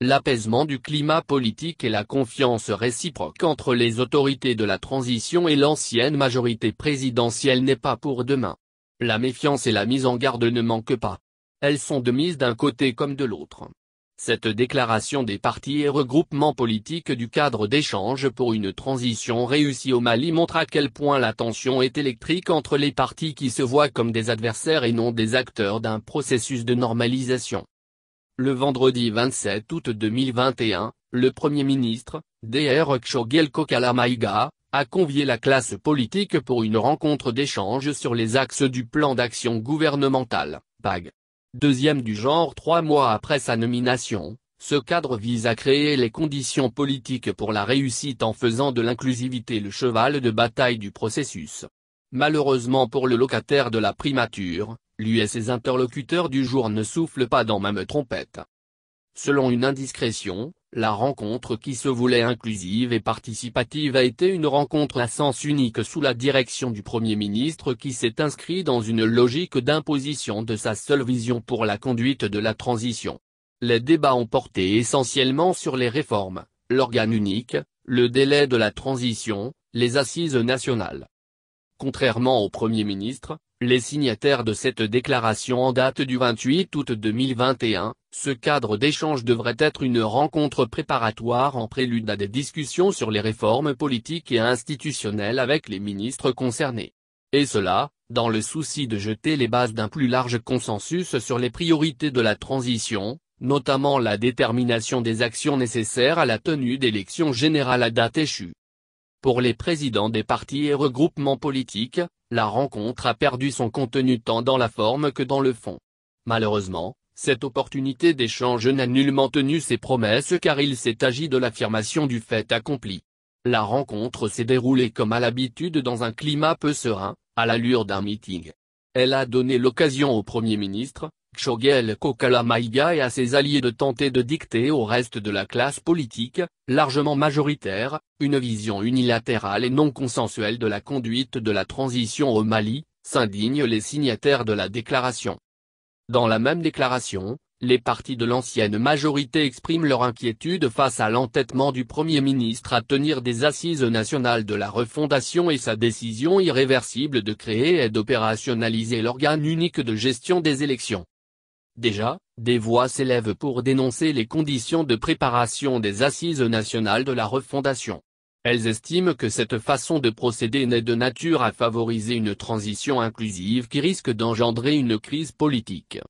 l'apaisement du climat politique et la confiance réciproque entre les autorités de la transition et l'ancienne majorité présidentielle n'est pas pour demain. La méfiance et la mise en garde ne manquent pas. Elles sont de mise d'un côté comme de l'autre. Cette déclaration des partis et regroupements politiques du cadre d'échange pour une transition réussie au Mali montre à quel point la tension est électrique entre les partis qui se voient comme des adversaires et non des acteurs d'un processus de normalisation. Le vendredi 27 août 2021, le Premier ministre, Dr Chogelko maiga a convié la classe politique pour une rencontre d'échange sur les axes du plan d'action gouvernemental, PAG. Deuxième du genre trois mois après sa nomination, ce cadre vise à créer les conditions politiques pour la réussite en faisant de l'inclusivité le cheval de bataille du processus. Malheureusement pour le locataire de la primature, lui et ses interlocuteurs du jour ne soufflent pas dans même trompette. Selon une indiscrétion, la rencontre qui se voulait inclusive et participative a été une rencontre à sens unique sous la direction du Premier ministre qui s'est inscrit dans une logique d'imposition de sa seule vision pour la conduite de la transition. Les débats ont porté essentiellement sur les réformes, l'organe unique, le délai de la transition, les assises nationales. Contrairement au Premier ministre, les signataires de cette déclaration en date du 28 août 2021, ce cadre d'échange devrait être une rencontre préparatoire en prélude à des discussions sur les réformes politiques et institutionnelles avec les ministres concernés. Et cela, dans le souci de jeter les bases d'un plus large consensus sur les priorités de la transition, notamment la détermination des actions nécessaires à la tenue d'élections générales à date échue. Pour les présidents des partis et regroupements politiques, la rencontre a perdu son contenu tant dans la forme que dans le fond. Malheureusement, cette opportunité d'échange n'a nullement tenu ses promesses car il s'est agi de l'affirmation du fait accompli. La rencontre s'est déroulée comme à l'habitude dans un climat peu serein, à l'allure d'un meeting. Elle a donné l'occasion au Premier ministre, Choguel Maïga et à ses alliés de tenter de dicter au reste de la classe politique, largement majoritaire, une vision unilatérale et non consensuelle de la conduite de la transition au Mali, s'indignent les signataires de la déclaration. Dans la même déclaration, les partis de l'ancienne majorité expriment leur inquiétude face à l'entêtement du Premier ministre à tenir des assises nationales de la refondation et sa décision irréversible de créer et d'opérationnaliser l'organe unique de gestion des élections. Déjà, des voix s'élèvent pour dénoncer les conditions de préparation des assises nationales de la refondation. Elles estiment que cette façon de procéder n'est de nature à favoriser une transition inclusive qui risque d'engendrer une crise politique.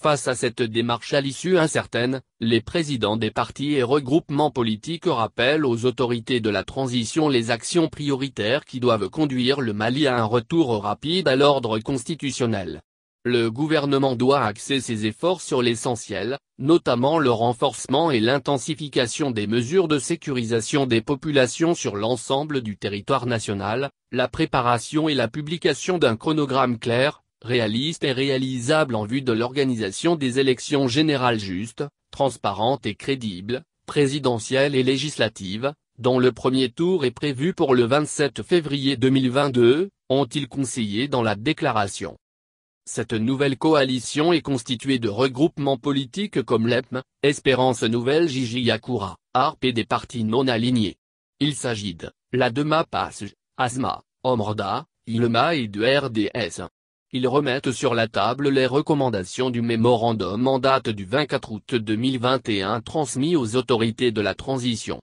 Face à cette démarche à l'issue incertaine, les présidents des partis et regroupements politiques rappellent aux autorités de la transition les actions prioritaires qui doivent conduire le Mali à un retour rapide à l'ordre constitutionnel le gouvernement doit axer ses efforts sur l'essentiel, notamment le renforcement et l'intensification des mesures de sécurisation des populations sur l'ensemble du territoire national, la préparation et la publication d'un chronogramme clair, réaliste et réalisable en vue de l'organisation des élections générales justes, transparentes et crédibles, présidentielles et législatives, dont le premier tour est prévu pour le 27 février 2022, ont-ils conseillé dans la déclaration. Cette nouvelle coalition est constituée de regroupements politiques comme l'EPM, Espérance Nouvelle Gigi ARP et des partis non alignés. Il s'agit de, la Dema Passage, ASMA, Omrda, ILMA et du RDS. Ils remettent sur la table les recommandations du mémorandum en date du 24 août 2021 transmis aux autorités de la transition.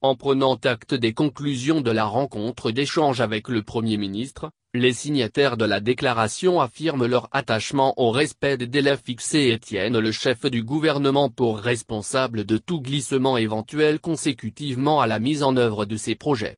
En prenant acte des conclusions de la rencontre d'échange avec le Premier ministre, les signataires de la déclaration affirment leur attachement au respect des délais fixés et tiennent le chef du gouvernement pour responsable de tout glissement éventuel consécutivement à la mise en œuvre de ces projets.